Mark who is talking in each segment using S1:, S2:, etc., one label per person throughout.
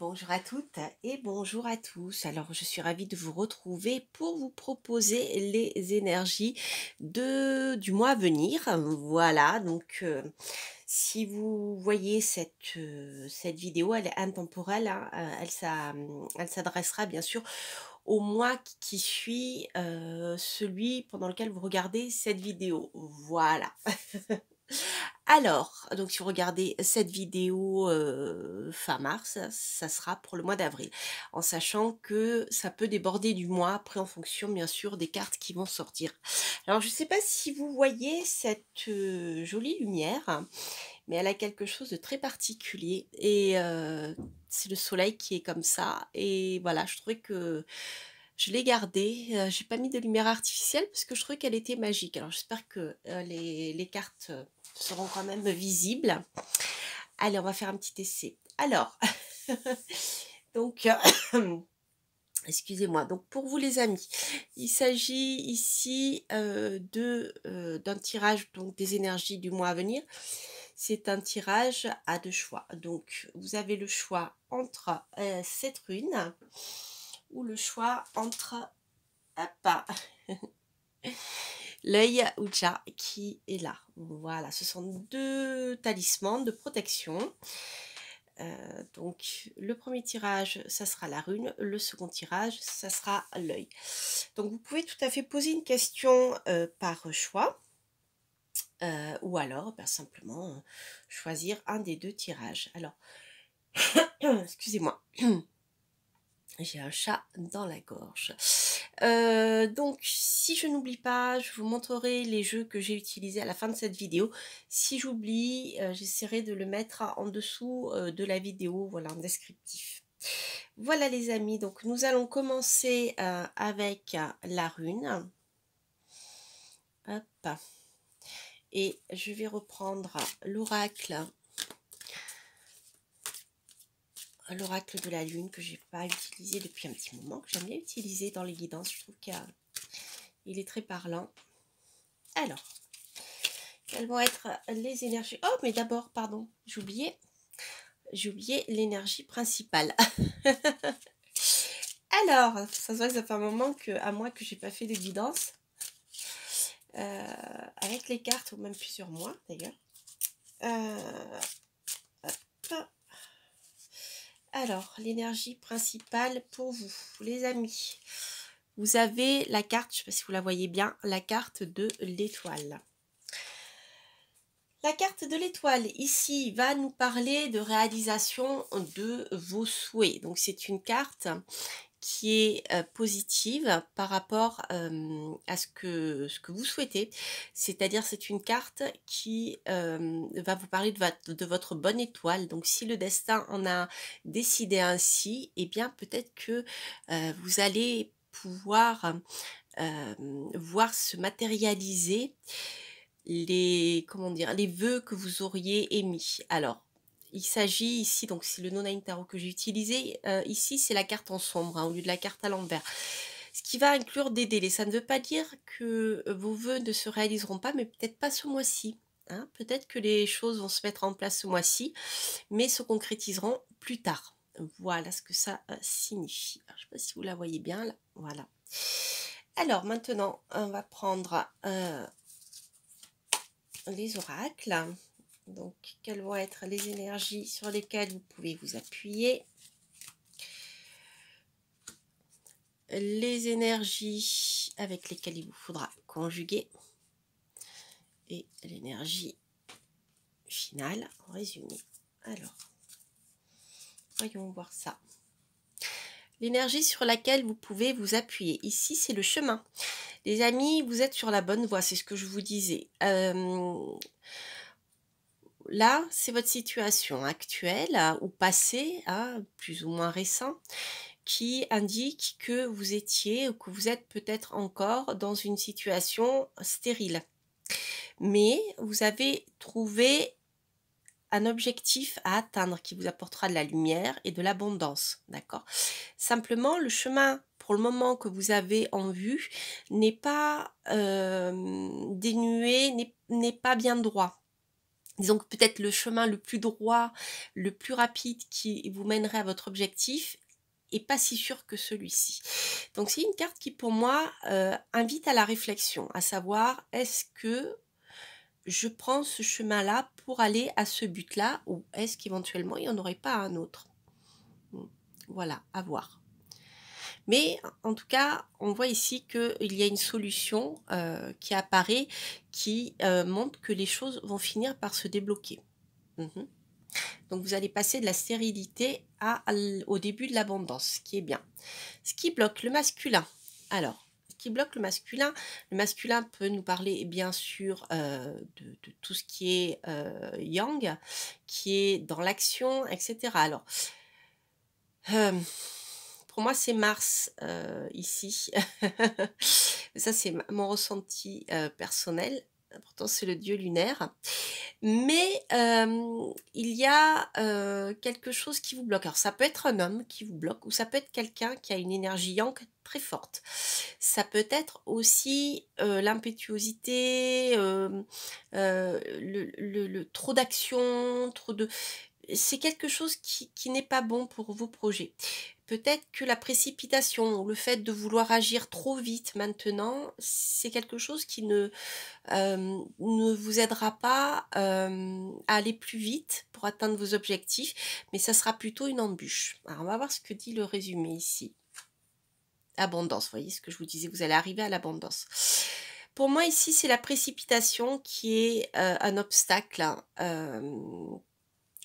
S1: Bonjour à toutes et bonjour à tous. Alors je suis ravie de vous retrouver pour vous proposer les énergies de, du mois à venir. Voilà, donc euh, si vous voyez cette, euh, cette vidéo, elle est intemporelle, hein, euh, elle s'adressera bien sûr au mois qui suit celui pendant lequel vous regardez cette vidéo. Voilà. Alors, donc si vous regardez cette vidéo fin mars, ça sera pour le mois d'avril, en sachant que ça peut déborder du mois, après en fonction bien sûr des cartes qui vont sortir. Alors je ne sais pas si vous voyez cette jolie lumière, mais elle a quelque chose de très particulier et c'est le soleil qui est comme ça et voilà, je trouvais que je l'ai gardée. j'ai pas mis de lumière artificielle parce que je trouvais qu'elle était magique. Alors j'espère que les, cartes seront quand même visibles. Allez, on va faire un petit essai. Alors, donc, excusez-moi, donc pour vous les amis, il s'agit ici euh, de euh, d'un tirage donc des énergies du mois à venir. C'est un tirage à deux choix. Donc, vous avez le choix entre euh, cette rune ou le choix entre... pas l'œil Uja qui est là. Voilà, ce sont deux talismans de protection. Euh, donc le premier tirage, ça sera la rune, le second tirage, ça sera l'œil. Donc vous pouvez tout à fait poser une question euh, par choix, euh, ou alors bah, simplement choisir un des deux tirages. Alors, excusez-moi, j'ai un chat dans la gorge. Euh, donc si je n'oublie pas, je vous montrerai les jeux que j'ai utilisés à la fin de cette vidéo. Si j'oublie, euh, j'essaierai de le mettre en dessous euh, de la vidéo, voilà, en descriptif. Voilà les amis, donc nous allons commencer avec la rune. Hop. Et je vais reprendre l'oracle l'oracle de la lune que j'ai pas utilisé depuis un petit moment, que j'aime bien utiliser dans les guidances. Je trouve qu'il est très parlant. Alors, quelles vont être les énergies Oh, mais d'abord, pardon, j'oubliais j'oubliais l'énergie principale. Alors, ça se voit que ça fait un moment que, à moi que j'ai pas fait de guidance. Euh, avec les cartes, ou même plusieurs mois d'ailleurs. Euh, alors, l'énergie principale pour vous, les amis. Vous avez la carte, je ne sais pas si vous la voyez bien, la carte de l'étoile. La carte de l'étoile ici va nous parler de réalisation de vos souhaits. Donc c'est une carte qui est positive par rapport à ce que, ce que vous souhaitez. C'est-à-dire c'est une carte qui va vous parler de, de, votre bonne étoile. Donc si le destin en a décidé ainsi, eh bien peut-être que vous allez pouvoir voir se matérialiser les comment dire les vœux que vous auriez émis. Alors il s'agit ici, donc c'est le non Tarot que j'ai utilisé, euh, ici c'est la carte en sombre hein, au lieu de la carte à l'envers. Ce qui va inclure des délais. Ça ne veut pas dire que euh, vos voeux ne se réaliseront pas, mais peut-être pas ce mois-ci. Hein. Peut-être que les choses vont se mettre en place ce mois-ci, mais se concrétiseront plus tard. Voilà ce que ça euh, signifie. je ne sais pas si vous la voyez bien là. Voilà. Alors maintenant, on va prendre les oracles. Donc, quelles vont être les énergies sur lesquelles vous pouvez vous appuyer Les énergies avec lesquelles il vous faudra conjuguer et l'énergie finale en résumé. Alors, voyons voir ça. L'énergie sur laquelle vous pouvez vous appuyer. Ici, c'est le chemin. Les amis, vous êtes sur la bonne voie, c'est ce que je vous disais. Euh, là, c'est votre situation actuelle hein, ou passée, hein, plus ou moins récent, qui indique que vous étiez ou que vous êtes peut-être encore dans une situation stérile. Mais vous avez trouvé un objectif à atteindre qui vous apportera de la lumière et de l'abondance, d'accord Simplement, le chemin pour le moment que vous avez en vue n'est pas euh, dénué, n'est pas bien droit, disons que peut-être le chemin le plus droit, le plus rapide qui vous mènerait à votre objectif est pas si sûr que celui-ci. Donc c'est une carte qui pour moi euh, invite à la réflexion, à savoir est-ce que je prends ce chemin-là pour aller à ce but-là ou est-ce qu'éventuellement il n'y en aurait pas un autre Voilà, à voir. Mais en tout cas, on voit ici qu'il y a une solution euh, qui apparaît, qui euh, montre que les choses vont finir par se débloquer. Mhm. Donc vous allez passer de la stérilité à, au début de l'abondance, ce qui est bien. Ce qui bloque le masculin. Alors, ce qui bloque le masculin, le masculin peut nous parler bien sûr euh, de, tout ce qui est yang, qui est dans l'action, etc. Alors, pour moi, c'est Mars euh, ici. Ça, c'est mon ressenti euh, personnel. Pourtant, c'est le dieu lunaire. Mais euh, il y a quelque chose qui vous bloque. Alors, ça peut être un homme qui vous bloque, ou ça peut être quelqu'un qui a une énergie yang très forte. Ça peut être aussi l'impétuosité, le, trop d'action, trop de c'est quelque chose qui, n'est pas bon pour vos projets. Peut-être que la précipitation, ou le fait de vouloir agir trop vite maintenant, c'est quelque chose qui ne, euh, ne vous aidera pas euh, à aller plus vite pour atteindre vos objectifs, mais ça sera plutôt une embûche. Alors on va voir ce que dit le résumé ici. Abondance, voyez ce que je vous disais, vous allez arriver à l'abondance. Pour moi ici, c'est la précipitation qui est euh, un obstacle hein,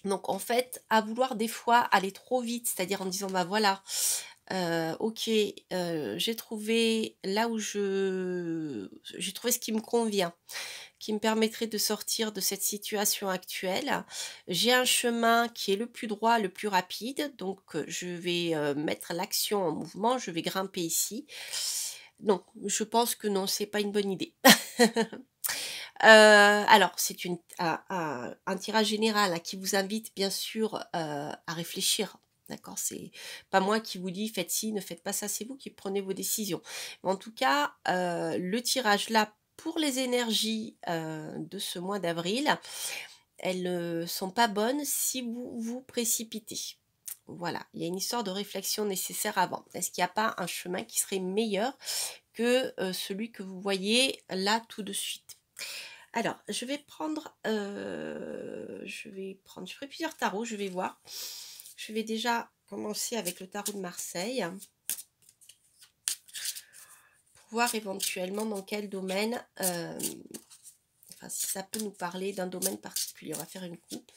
S1: donc en fait, à vouloir des fois aller trop vite, c'est-à-dire en disant bah voilà, euh, ok, euh, j'ai trouvé là où je j'ai trouvé ce qui me convient, qui me permettrait de sortir de cette situation actuelle. J'ai un chemin qui est le plus droit, le plus rapide, donc euh, je vais mettre l'action en mouvement, je vais grimper ici. Donc je pense que non, c'est pas une bonne idée. Euh, alors, c'est un, tirage général hein, qui vous invite bien sûr euh, à réfléchir. D'accord C'est pas moi qui vous dis faites ci, ne faites pas ça, c'est vous qui prenez vos décisions. en tout cas, euh, le tirage là pour les énergies de ce mois d'avril, elles ne sont pas bonnes si vous vous précipitez. Voilà, il y a une histoire de réflexion nécessaire avant. Est-ce qu'il n'y a pas un chemin qui serait meilleur que celui que vous voyez là tout de suite alors, je vais prendre, euh, je vais prendre, je ferai plusieurs tarots, je vais voir. Je vais déjà commencer avec le tarot de Marseille pour voir éventuellement dans quel domaine, euh, enfin si ça peut nous parler d'un domaine particulier. On va faire une coupe.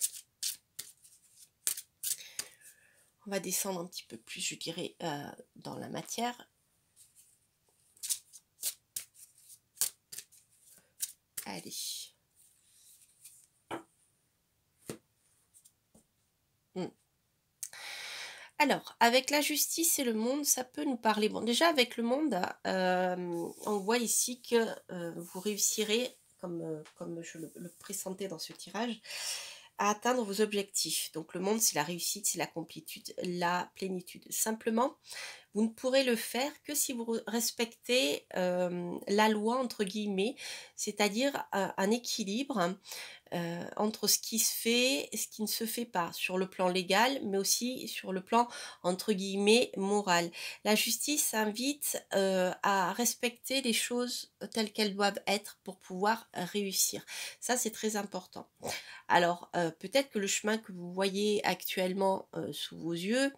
S1: On va descendre un petit peu plus, je dirais, euh, dans la matière. Allez. Hmm. Alors, avec la justice et le monde, ça peut nous parler. Bon, déjà avec le monde, euh, on voit ici que euh, vous réussirez, comme, euh, comme je le, le, dans ce tirage, à atteindre vos objectifs. Donc le monde, c'est la réussite, c'est la complétude, la plénitude. Simplement, vous ne pourrez le faire que si vous respectez euh, la loi, entre guillemets, c'est-à-dire euh, un, équilibre euh, entre ce qui se fait et ce qui ne se fait pas, sur le plan légal, mais aussi sur le plan, entre guillemets, moral. La justice invite à respecter les choses telles qu'elles doivent être pour pouvoir réussir. Ça, c'est très important. Alors, peut-être que le chemin que vous voyez actuellement sous vos yeux,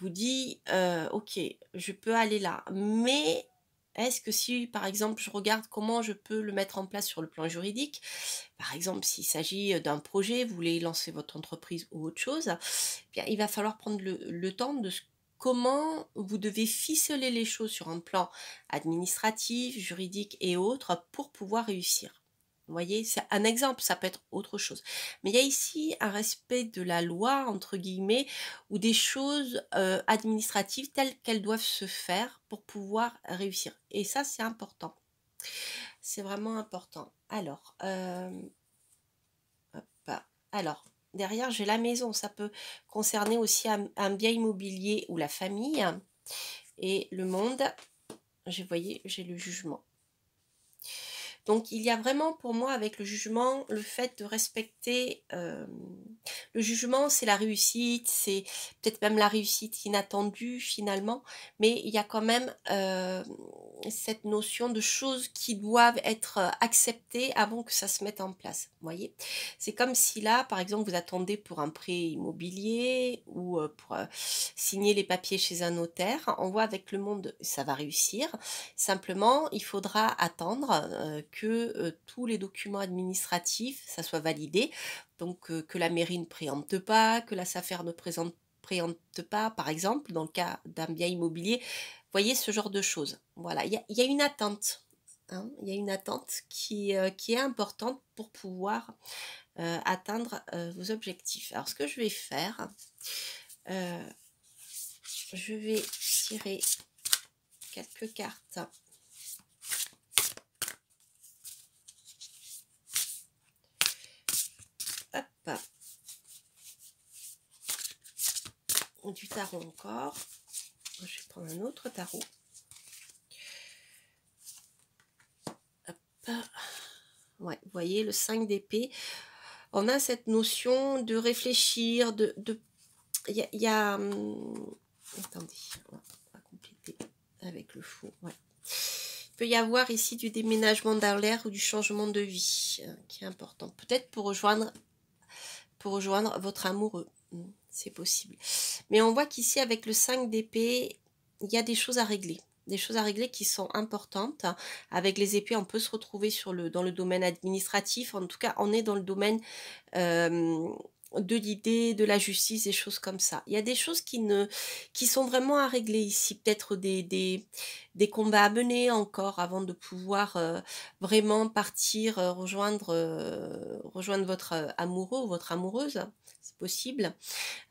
S1: vous dit, euh, ok, je peux aller là, mais est-ce que si, par exemple, je regarde comment je peux le mettre en place sur le plan juridique, par exemple, s'il s'agit euh, d'un projet, vous voulez lancer votre entreprise ou autre chose, eh bien, il va falloir prendre le, temps de comment vous devez ficeler les choses sur un plan administratif, juridique et autres pour pouvoir réussir. Vous voyez, c'est un exemple, ça peut être autre chose. Mais il y a ici un respect de la loi, entre guillemets, ou des choses administratives telles qu'elles doivent se faire pour pouvoir réussir. Et ça, c'est important. C'est vraiment important. Alors, alors derrière, j'ai la maison. Ça peut concerner aussi un, un bien immobilier ou la famille. Et le monde, vous voyez, j'ai le jugement. Donc il y a vraiment pour moi avec le jugement le fait de respecter euh, le jugement, c'est la réussite, c'est peut-être même la réussite inattendue finalement, mais il y a quand même euh, cette notion de choses qui doivent être euh, acceptées avant que ça se mette en place. Voyez, c'est comme si là, par exemple, vous attendez pour un prêt immobilier ou pour signer les papiers chez un notaire. On voit avec le monde, ça va réussir. Simplement, il faudra attendre que euh, tous les documents administratifs, ça soit validé, donc euh, que la mairie ne préempte pas, que la SAFER ne présente, préempte pas, par exemple, dans le cas d'un bien immobilier. voyez ce genre de choses. Voilà, il y, a, une attente. Hein. il y a une attente qui, euh, qui est importante pour pouvoir atteindre vos objectifs. Alors ce que je vais faire, je vais tirer quelques cartes Bah. du tarot encore. Je vais prendre un autre tarot. Ouais, vous voyez, le 5 d'épée. On a cette notion de réfléchir, de... de... Il y a... Hum, attendez, on compléter avec le fou. Ouais. Il peut y avoir ici du déménagement dans l'air ou du changement de vie, hein, qui est important. Peut-être pour rejoindre pour rejoindre votre amoureux. Hmm, c'est possible. Mais on voit qu'ici, avec le 5 d'épée, il y a des choses à régler. Des choses à régler qui sont importantes. Avec les épées, on peut se retrouver sur le, dans le domaine administratif. En tout cas, on est dans le domaine... Euh, de l'idée, de la justice, des choses comme ça. Il y a des choses qui, ne, qui sont vraiment à régler ici, peut-être des, des, des, combats à mener encore avant de pouvoir euh, vraiment partir, euh, rejoindre, euh, rejoindre votre amoureux ou votre amoureuse, c'est possible.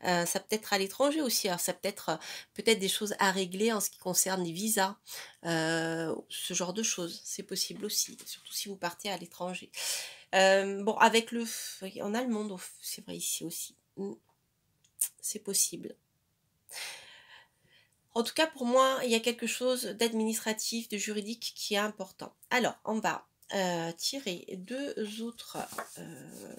S1: ça peut être à l'étranger aussi, alors ça peut être peut-être des choses à régler en ce qui concerne les visas, ce genre de choses, c'est possible aussi, surtout si vous partez à l'étranger. Euh, bon, avec le... en a le c'est vrai, ici aussi. Mm. C'est possible. En tout cas, pour moi, il y a quelque chose d'administratif, de juridique qui est important. Alors, on va euh, tirer deux autres euh,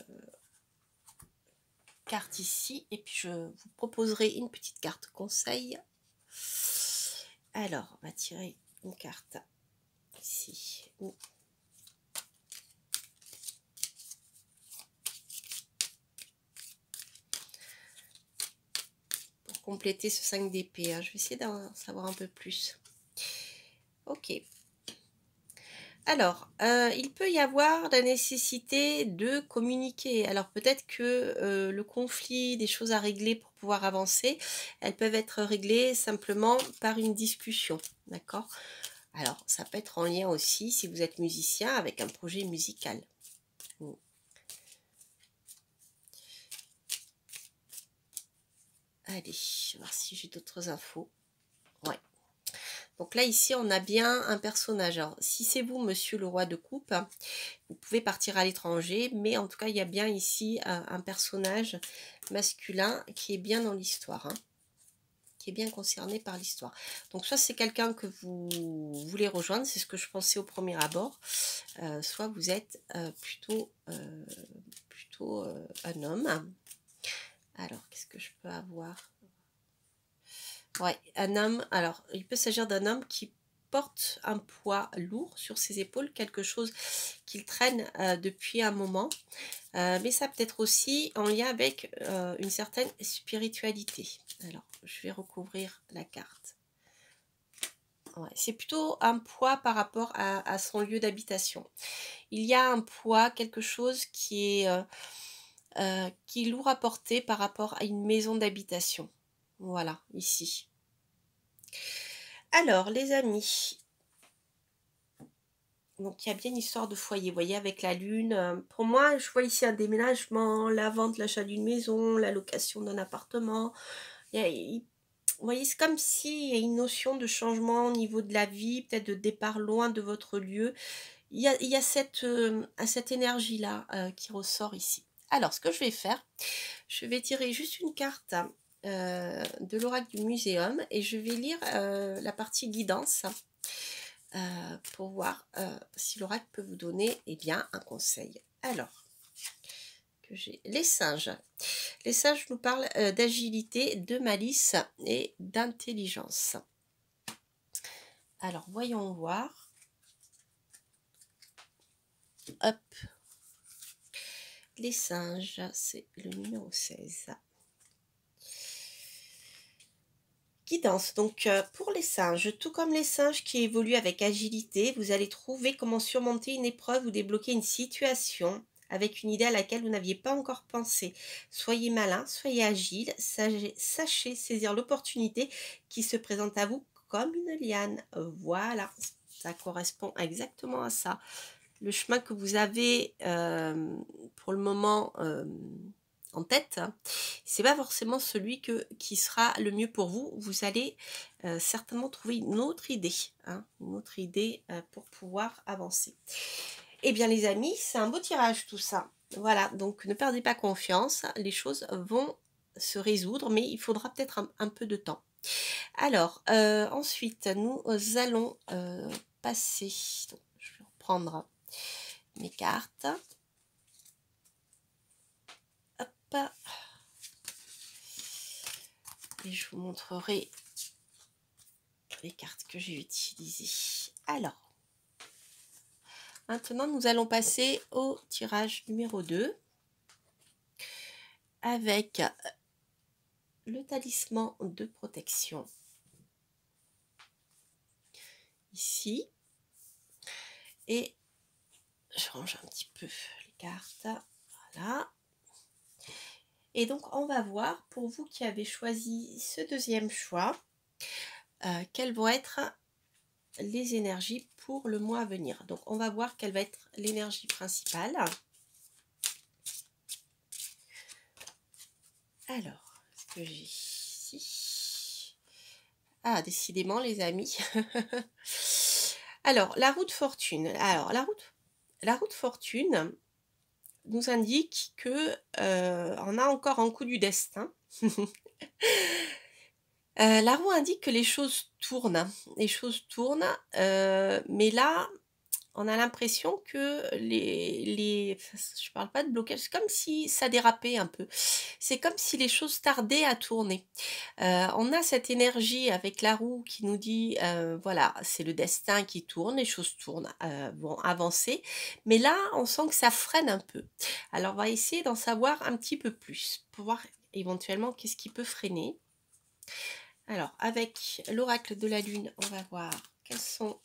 S1: cartes ici. Et puis, je vous proposerai une petite carte conseil. Alors, on va tirer une carte ici. Mm. compléter ce 5 DP. Hein. Je vais essayer d'en savoir un peu plus. Ok. Alors, euh, il peut y avoir la nécessité de communiquer. Alors peut-être que euh, le conflit, des choses à régler pour pouvoir avancer, elles peuvent être réglées simplement par une discussion. D'accord Alors, ça peut être en lien aussi, si vous êtes musicien, avec un projet musical. Ou hmm. Allez, voir si j'ai d'autres infos. Ouais. Donc là, ici, on a bien un personnage. Alors, si c'est vous, monsieur le roi de coupe, vous pouvez partir à l'étranger, mais en tout cas, il y a bien ici euh, un personnage masculin qui est bien dans l'histoire, hein, qui est bien concerné par l'histoire. Donc, soit c'est quelqu'un que vous voulez rejoindre, c'est ce que je pensais au premier abord, euh, soit vous êtes euh, plutôt, plutôt un homme, alors, qu'est-ce que je peux avoir Ouais, un homme. Alors, il peut s'agir d'un homme qui porte un poids lourd sur ses épaules, quelque chose qu'il traîne euh, depuis un moment. Euh, mais ça peut être aussi en lien avec euh, une certaine spiritualité. Alors, je vais recouvrir la carte. c'est plutôt un poids par rapport à son lieu d'habitation. Il y a un poids, quelque chose qui est euh, qui l'ont rapporté par rapport à une maison d'habitation. Voilà, ici. Alors, les amis, donc il y a bien une histoire de foyer, vous voyez, avec la lune. Euh, pour moi, je vois ici un déménagement, la vente, l'achat d'une maison, la location d'un appartement. voyez, c'est comme s'il y a une notion de changement au niveau de la vie, peut-être de départ loin de votre lieu. Il y a, cette, euh, cette énergie-là qui ressort ici. Alors, ce que je vais faire, je vais tirer juste une carte euh, de l'oracle du muséum et je vais lire euh, la partie guidance euh, pour voir si l'oracle peut vous donner eh bien, un conseil. Alors, que j'ai les singes. Les singes nous parlent d'agilité, de malice et d'intelligence. Alors, voyons voir. Hop, les singes, c'est le numéro 16. Guidance. Donc, euh, pour les singes, tout comme les singes qui évoluent avec agilité, vous allez trouver comment surmonter une épreuve ou débloquer une situation avec une idée à laquelle vous n'aviez pas encore pensé. Soyez malin, soyez agile, sachez saisir l'opportunité qui se présente à vous comme une liane. Voilà, ça correspond exactement à ça le chemin que vous avez euh, pour le moment euh, en tête, c'est pas forcément celui que, qui sera le mieux pour vous. Vous allez euh, certainement trouver une autre idée, hein, une autre idée pour pouvoir avancer. Eh bien les amis, c'est un beau tirage tout ça. Voilà, donc ne perdez pas confiance, les choses vont se résoudre, mais il faudra peut-être un, peu de temps. Alors, ensuite, nous allons passer, je vais reprendre mes cartes. Hop. Et je vous montrerai les cartes que j'ai utilisées. Alors, maintenant nous allons passer au tirage numéro 2 avec le talisman de protection. Ici. Et je range un petit peu les cartes. Voilà. Et donc, on va voir, pour vous qui avez choisi ce deuxième choix, euh, quelles vont être les énergies pour le mois à venir. Donc, on va voir quelle va être l'énergie principale. Alors, ce que j'ai ici Ah, décidément, les amis Alors, la route fortune. Alors, la route la roue de fortune nous indique que euh, on a encore un coup du destin. Euh, la roue indique que les choses tournent, hein. les choses tournent, euh, mais là, on a l'impression que les, les... Je parle pas de blocage, c'est comme si ça dérapait un peu. C'est comme si les choses tardaient à tourner. Euh, on a cette énergie avec la roue qui nous dit, euh, voilà, c'est le destin qui tourne, les choses tournent, euh, vont avancer. Mais là, on sent que ça freine un peu. Alors, on va essayer d'en savoir un petit peu plus pour voir éventuellement qu'est-ce qui peut freiner. Alors, avec l'oracle de la Lune, on va voir quelles sont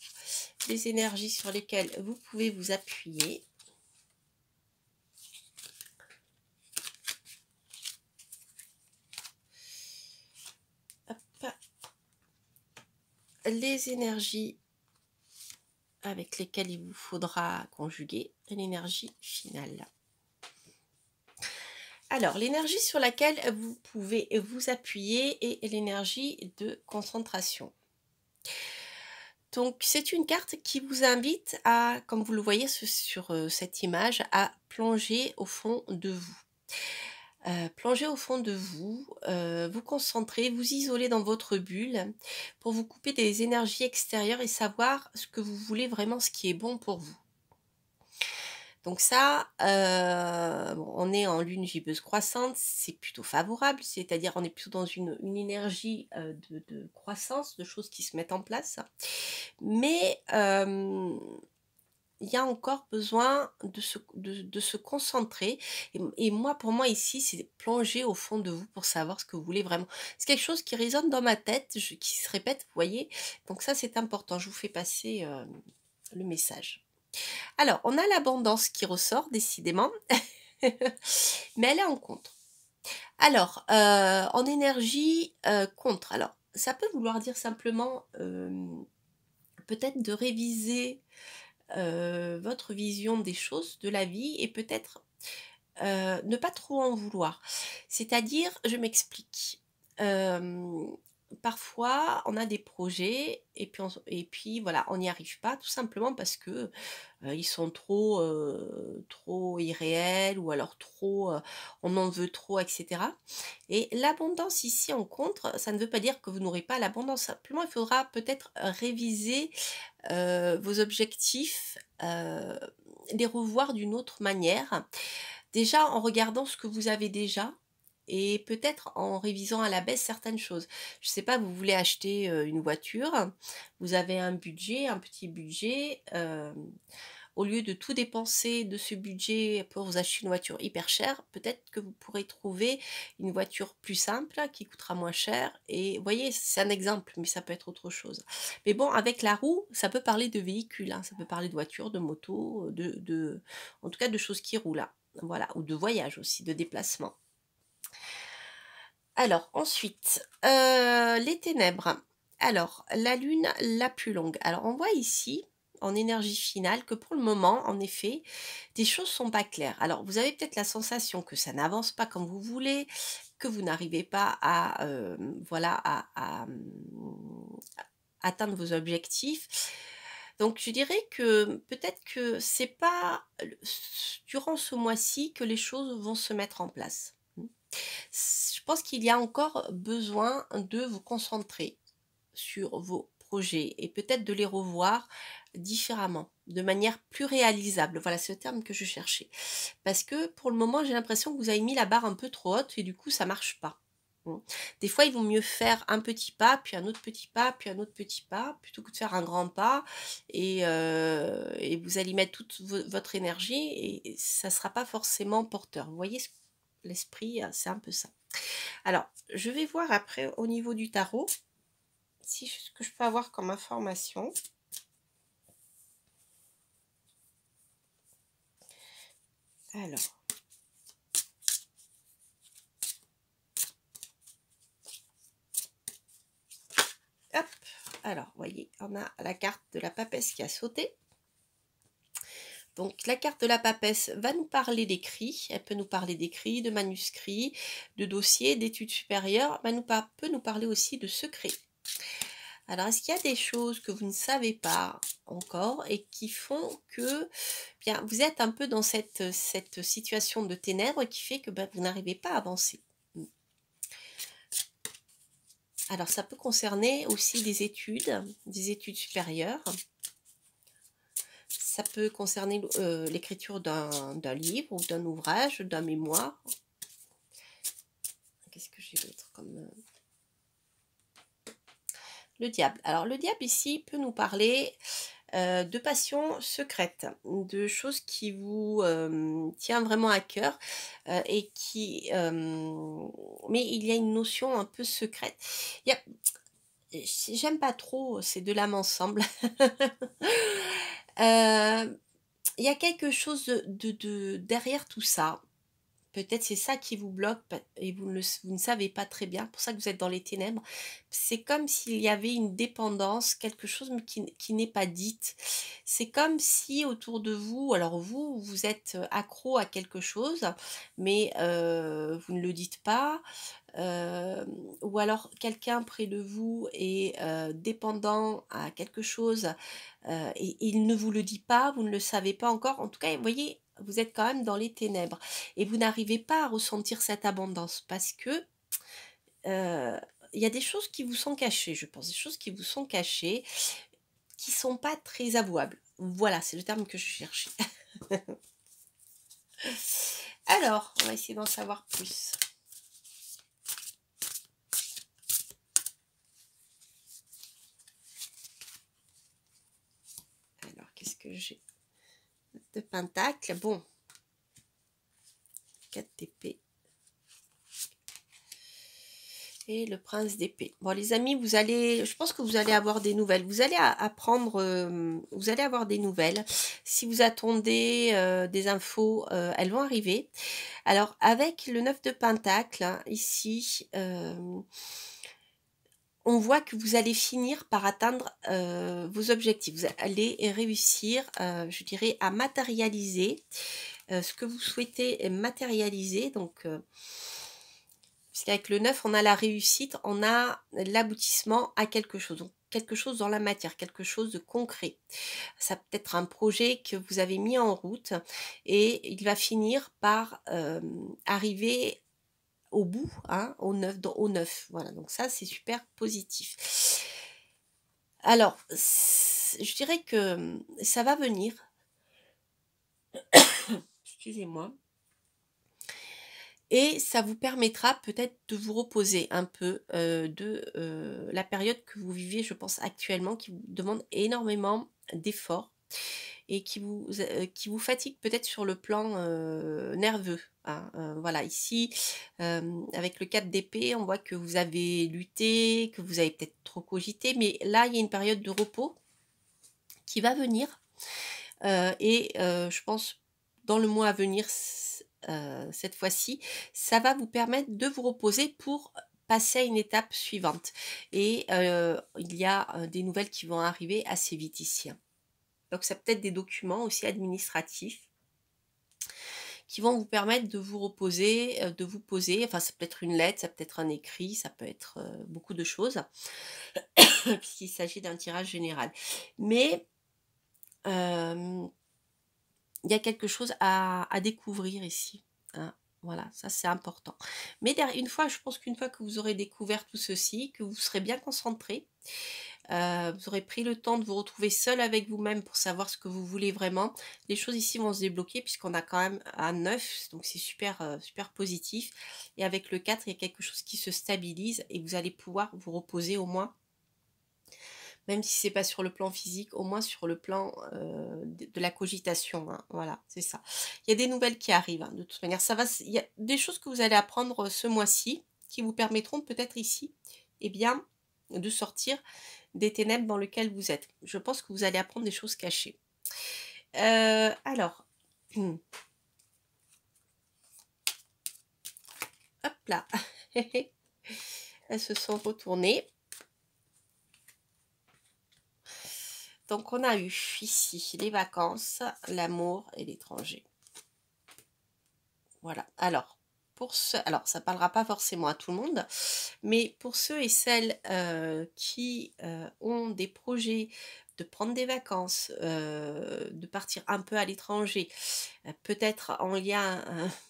S1: les énergies sur lesquelles vous pouvez vous appuyer. Les énergies avec lesquelles il vous faudra conjuguer l'énergie finale. Alors, l'énergie sur laquelle vous pouvez vous appuyer est l'énergie de concentration. Donc c'est une carte qui vous invite à, comme vous le voyez sur euh, cette image, à plonger au fond de vous. Euh, plonger au fond de vous, euh, vous concentrer, vous isoler dans votre bulle pour vous couper des énergies extérieures et savoir ce que vous voulez vraiment, ce qui est bon pour vous. Donc ça, euh, on est en lune gibbeuse croissante, c'est plutôt favorable, c'est-à-dire on est plutôt dans une, énergie euh, de, croissance, de choses qui se mettent en place. Mais euh, il y a encore besoin de se, concentrer. Et, moi, pour moi ici, c'est plonger au fond de vous pour savoir ce que vous voulez vraiment. C'est quelque chose qui résonne dans ma tête, qui se répète, vous voyez. Donc ça, c'est important. Je vous fais passer le message. Alors, on a l'abondance qui ressort, décidément, mais elle est en contre. Alors, euh, en énergie euh, contre. Alors, ça peut vouloir dire simplement euh, peut-être de réviser votre vision des choses, de la vie, et peut-être ne pas trop en vouloir. C'est-à-dire, je m'explique parfois, on a des projets et puis, et puis voilà, on n'y arrive pas tout simplement parce que euh, ils sont trop, euh, trop irréels ou alors trop, euh, on en veut trop, etc. Et l'abondance ici en contre, ça ne veut pas dire que vous n'aurez pas l'abondance. Simplement, il faudra peut-être réviser vos objectifs, les revoir d'une autre manière. Déjà en regardant ce que vous avez déjà, et peut-être en révisant à la baisse certaines choses. Je ne sais pas, vous voulez acheter euh, une voiture, vous avez un budget, un petit budget. Euh, au lieu de tout dépenser de ce budget pour vous acheter une voiture hyper chère, peut-être que vous pourrez trouver une voiture plus simple qui coûtera moins cher. Et vous voyez, c'est un exemple, mais ça peut être autre chose. Mais bon, avec la roue, ça peut parler de véhicules, hein. ça peut parler de voiture, de moto, de, en tout cas de choses qui roulent. Hein. voilà, ou de voyage aussi, de déplacement. Alors, ensuite, euh, les ténèbres. Alors, la lune la plus longue. Alors, on voit ici, en énergie finale, que pour le moment, en effet, des choses sont pas claires. Alors, vous avez peut-être la sensation que ça n'avance pas comme vous voulez, que vous n'arrivez pas à, euh, voilà, à, atteindre vos objectifs. Donc, je dirais que peut-être que ce n'est pas durant ce mois-ci que les choses vont se mettre en place. Je pense qu'il y a encore besoin de vous concentrer sur vos projets et peut-être de les revoir différemment, de manière plus réalisable. Voilà, ce terme que je cherchais. Parce que pour le moment, j'ai l'impression que vous avez mis la barre un peu trop haute et du coup, ça marche pas. Des fois, il vaut mieux faire un petit pas, puis un autre petit pas, puis un autre petit pas, plutôt que de faire un grand pas. Et, euh, vous allez mettre toute votre énergie et ça ne sera pas forcément porteur. Vous voyez ce l'esprit, euh, c'est un peu ça. Alors, je vais voir après au niveau du tarot, si ce que je peux avoir comme information. Alors. Hop. Alors, voyez, on a la carte de la papesse qui a sauté. Donc la carte de la papesse va nous parler d'écrits, elle peut nous parler d'écrits, de manuscrits, de dossiers, d'études supérieures, mais elle peut nous parler aussi de secrets. Alors est-ce qu'il y a des choses que vous ne savez pas encore et qui font que eh bien, vous êtes un peu dans cette, situation de ténèbres qui fait que ben, vous n'arrivez pas à avancer alors ça peut concerner aussi des études, des études supérieures ça peut concerner euh, l'écriture d'un livre ou d'un ouvrage, d'un mémoire. Qu'est-ce que j'ai d'autre comme... Euh, le diable. Alors le diable ici peut nous parler euh, de passions secrètes, de choses qui vous tiennent tient vraiment à cœur et qui... mais il y a une notion un peu secrète. J'aime pas trop ces deux lames ensemble. Euh, il y a quelque chose de, derrière tout ça Peut-être c'est ça qui vous bloque et vous ne, savez pas très bien. Pour ça que vous êtes dans les ténèbres. C'est comme s'il y avait une dépendance, quelque chose qui, n'est pas dite. C'est comme si autour de vous, alors vous, vous êtes euh, accro à quelque chose, mais euh, vous ne le dites pas. Euh, ou alors quelqu'un près de vous est dépendant à quelque chose et, et il ne vous le dit pas, vous ne le savez pas encore. En tout cas, vous voyez, vous êtes quand même dans les ténèbres et vous n'arrivez pas à ressentir cette abondance parce que euh, il y a des choses qui vous sont cachées, je pense, des choses qui vous sont cachées, qui sont pas très avouables. Voilà, c'est le terme que je cherchais. Alors, on va essayer d'en savoir plus. Alors, qu'est-ce que j'ai de pentacle. Bon. 4 d'épée. Et le prince d'épée. Bon, les amis, vous allez, je pense que vous allez avoir des nouvelles. Vous allez apprendre, euh, vous allez avoir des nouvelles. Si vous attendez euh, des infos, euh, elles vont arriver. Alors, avec le 9 de pentacle, hein, ici, on voit que vous allez finir par atteindre euh, vos objectifs. Vous allez réussir, euh, je dirais, à matérialiser euh, ce que vous souhaitez matérialiser. Donc, puisqu'avec le 9, on a la réussite, on a l'aboutissement à quelque chose. Donc, quelque chose dans la matière, quelque chose de concret. Ça peut être un projet que vous avez mis en route et il va finir par arriver au bout, hein, au neuf, au neuf. Voilà, donc ça c'est super positif. Alors, je dirais que ça va venir. Excusez-moi. Et ça vous permettra peut-être de vous reposer un peu euh, de euh, la période que vous vivez, je pense, actuellement, qui vous demande énormément d'efforts et qui vous, euh, qui vous fatigue peut-être sur le plan euh, nerveux. Hein. Euh, voilà, ici, avec le 4 d'épée, on voit que vous avez lutté, que vous avez peut-être trop cogité, mais là, il y a une période de repos qui va venir. et je pense, dans le mois à venir, cette fois-ci, ça va vous permettre de vous reposer pour passer à une étape suivante. Et il y a des nouvelles qui vont arriver assez vite ici. Hein. Donc ça peut-être des documents aussi administratifs qui vont vous permettre de vous reposer, euh, de vous poser. Enfin, ça peut être une lettre, ça peut être un écrit, ça peut être euh, beaucoup de choses, puisqu'il s'agit d'un tirage général. Mais euh, il y a quelque chose à, découvrir ici. Hein. Voilà, ça c'est important. Mais une fois, je pense qu'une fois que vous aurez découvert tout ceci, que vous serez bien concentré, euh, vous aurez pris le temps de vous retrouver seul avec vous-même pour savoir ce que vous voulez vraiment. Les choses ici vont se débloquer puisqu'on a quand même un 9, donc c'est super, euh, super positif. Et avec le 4, il y a quelque chose qui se stabilise et vous allez pouvoir vous reposer au moins même si c'est pas sur le plan physique, au moins sur le plan euh, de la cogitation. Hein. Voilà, c'est ça. Il y a des nouvelles qui arrivent. Hein, de toute manière, ça va. Il y a des choses que vous allez apprendre ce mois-ci qui vous permettront peut-être ici, eh bien, de sortir des ténèbres dans lesquelles vous êtes. Je pense que vous allez apprendre des choses cachées. Euh, alors, hop là, elles se sont retournées. Donc on a eu ici les vacances, l'amour et l'étranger. Voilà, alors, alors ça parlera pas forcément à tout le monde, mais pour ceux et celles euh, qui euh, ont des projets de prendre des vacances, euh, de partir un peu à l'étranger, peut-être en lien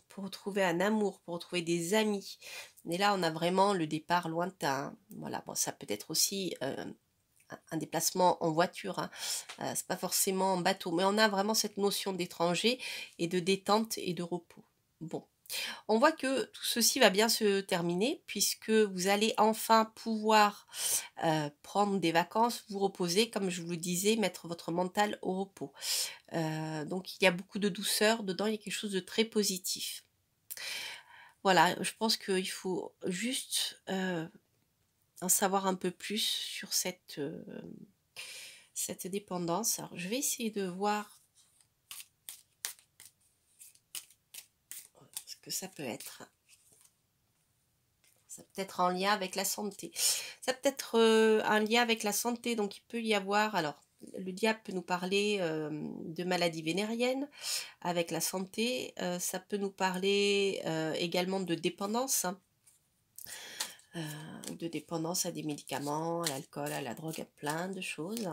S1: pour trouver un amour, pour trouver des amis. Mais là, on a vraiment le départ lointain. Voilà, bon, ça peut être aussi un déplacement en voiture, hein. c'est pas forcément en bateau, mais on a vraiment cette notion d'étranger et de détente et de repos. Bon, on voit que tout ceci va bien se terminer puisque vous allez enfin pouvoir prendre des vacances, vous reposer, comme je vous le disais, mettre votre mental au repos. donc il y a beaucoup de douceur dedans, il y a quelque chose de très positif. Voilà, je pense qu'il faut juste en savoir un peu plus sur cette, cette dépendance. Alors je vais essayer de voir que ça peut être. Ça peut être en lien avec la santé. Ça peut être euh, un lien avec la santé, donc il peut y avoir... Alors, le diable peut nous parler euh, de maladies vénériennes avec la santé. Euh, ça peut nous parler également de dépendance. Hein. de dépendance à des médicaments, à l'alcool, à la drogue, à plein de choses.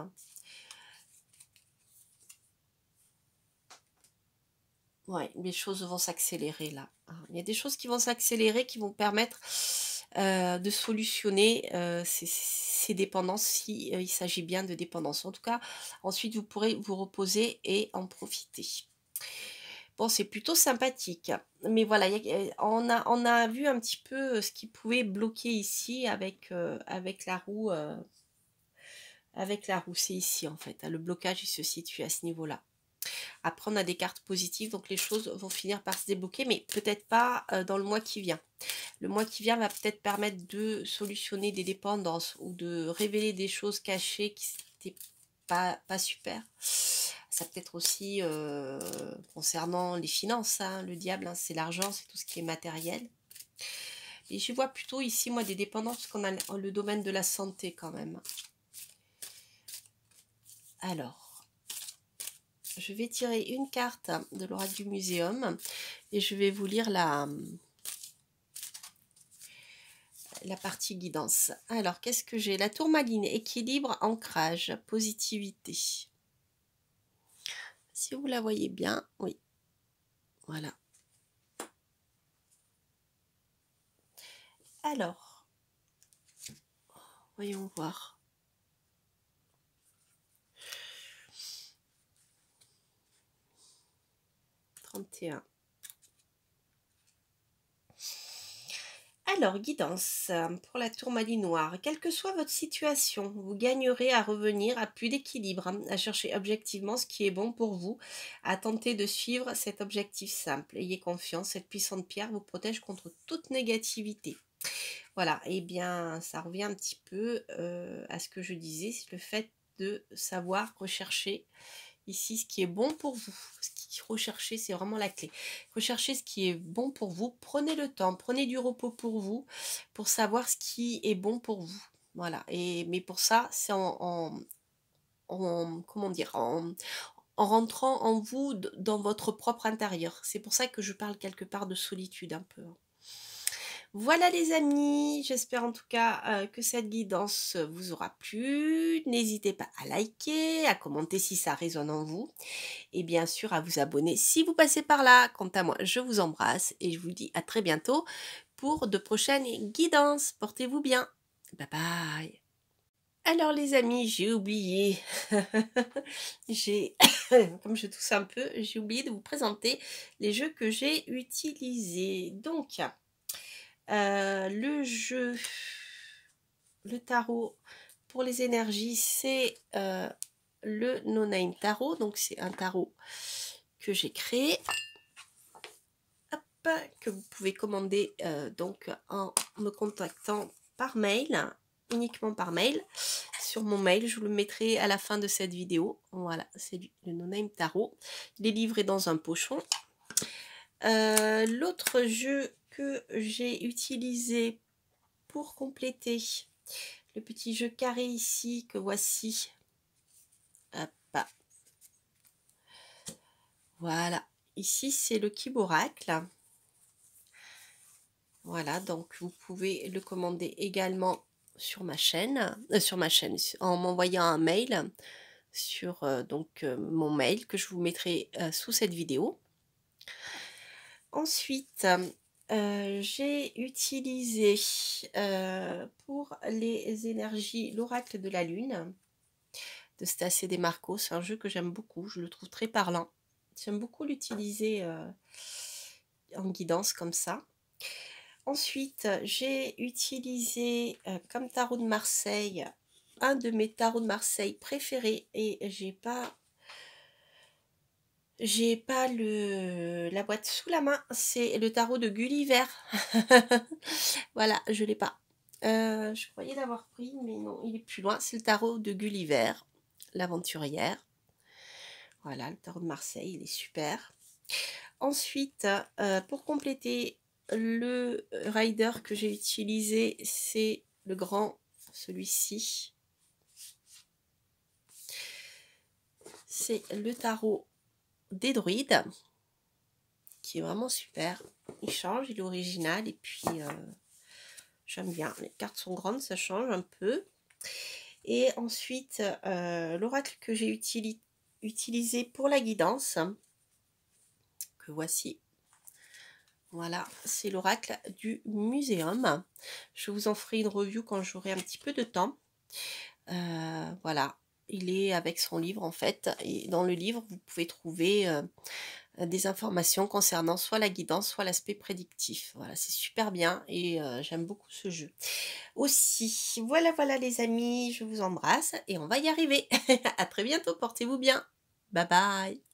S1: Ouais, les choses vont s'accélérer là. Ah, il y a des choses qui vont s'accélérer, qui vont permettre euh, de solutionner euh, ces, dépendances s'il euh, il s'agit bien de dépendances. En tout cas, ensuite, vous pourrez vous reposer et en profiter. Bon, c'est plutôt sympathique. Mais voilà, on, a, on a vu un petit peu ce qui pouvait bloquer ici avec, avec la roue. avec la roue, c'est ici en fait. Hein, le blocage il se situe à ce niveau-là. Après, on a des cartes positives, donc les choses vont finir par se débloquer, mais peut-être pas euh, dans le mois qui vient. Le mois qui vient va peut-être permettre de solutionner des dépendances ou de révéler des choses cachées qui n'étaient pas, pas super. Ça peut-être aussi euh, concernant les finances, hein. le diable, hein, c'est l'argent, c'est tout ce qui est matériel. Et je vois plutôt ici, moi, des dépendances, qu'on a le domaine de la santé quand même. Alors, je vais tirer une carte de l'aura du muséum et je vais vous lire la, la partie guidance. Alors, qu'est-ce que j'ai La tourmaline, équilibre, ancrage, positivité. Si vous la voyez bien, oui. Voilà. Alors, voyons voir. Alors, guidance pour la tourmaline noire. Quelle que soit votre situation, vous gagnerez à revenir à plus d'équilibre, hein, à chercher objectivement ce qui est bon pour vous, à tenter de suivre cet objectif simple. Ayez confiance, cette puissante pierre vous protège contre toute négativité. Voilà, et eh bien ça revient un petit peu euh, à ce que je disais, c'est le fait de savoir rechercher ici ce qui est bon pour vous, rechercher c'est vraiment la clé. rechercher ce qui est bon pour vous, prenez le temps, prenez du repos pour vous, pour savoir ce qui est bon pour vous. Voilà, et, mais pour ça, c'est en, comment dire, en rentrant en vous, dans votre propre intérieur. C'est pour ça que je parle quelque part de solitude un peu. Hein. Voilà les amis, j'espère en tout cas euh, que cette guidance vous aura plu. N'hésitez pas à liker, à commenter si ça résonne en vous et bien sûr à vous abonner si vous passez par là. Quant à moi, je vous embrasse et je vous dis à très bientôt pour de prochaines guidances. Portez-vous bien. Bye bye. Alors les amis, j'ai oublié, j'ai, comme je tousse un peu, j'ai oublié de vous présenter les jeux que j'ai utilisés. Donc, euh, le jeu, le tarot pour les énergies, c'est euh, le No Tarot. Donc, c'est un tarot que j'ai créé, que vous pouvez commander euh, donc en me contactant par mail, uniquement par mail, sur mon mail. Je vous le mettrai à la fin de cette vidéo. Voilà, c'est le No Tarot. Il est livré dans un pochon. L'autre jeu que j'ai utilisé pour compléter le petit jeu carré ici que voici. Hop. Voilà. Ici, c'est le Kiboracle. Voilà, donc vous pouvez le commander également sur ma chaîne, euh, sur ma chaîne, en m'envoyant un mail sur euh, donc euh, mon mail que je vous mettrai sous cette vidéo. Ensuite, euh, j'ai utilisé euh, pour les énergies l'oracle de la lune de Stacy des C'est un jeu que j'aime beaucoup, je le trouve très parlant. J'aime beaucoup l'utiliser euh, en guidance comme ça. Ensuite, j'ai utilisé comme tarot de Marseille un de mes tarots de Marseille préférés et j'ai pas j'ai pas le la boîte sous la main, c'est le tarot de Gulliver. voilà, je l'ai pas. Euh, je croyais l'avoir pris, mais non, il est plus loin. C'est le tarot de Gulliver, l'aventurière. Voilà, le tarot de Marseille, il est super. Ensuite, euh, pour compléter, le rider que j'ai utilisé, c'est le grand, celui-ci. C'est le tarot des druides, qui est vraiment super. Il change, il est original, et puis euh, j'aime bien. Les cartes sont grandes, ça change un peu. Et ensuite, euh, l'oracle que j'ai utilisé pour la guidance, que voici. Voilà, c'est l'oracle du muséum. Je vous en ferai une review quand j'aurai un petit peu de temps. Euh, voilà, il est avec son livre en fait. Et dans le livre, vous pouvez trouver euh, des informations concernant soit la guidance, soit l'aspect prédictif. Voilà, c'est super bien et euh, j'aime beaucoup ce jeu. Aussi, voilà, voilà les amis, je vous embrasse et on va y arriver. à très bientôt, portez-vous bien. Bye bye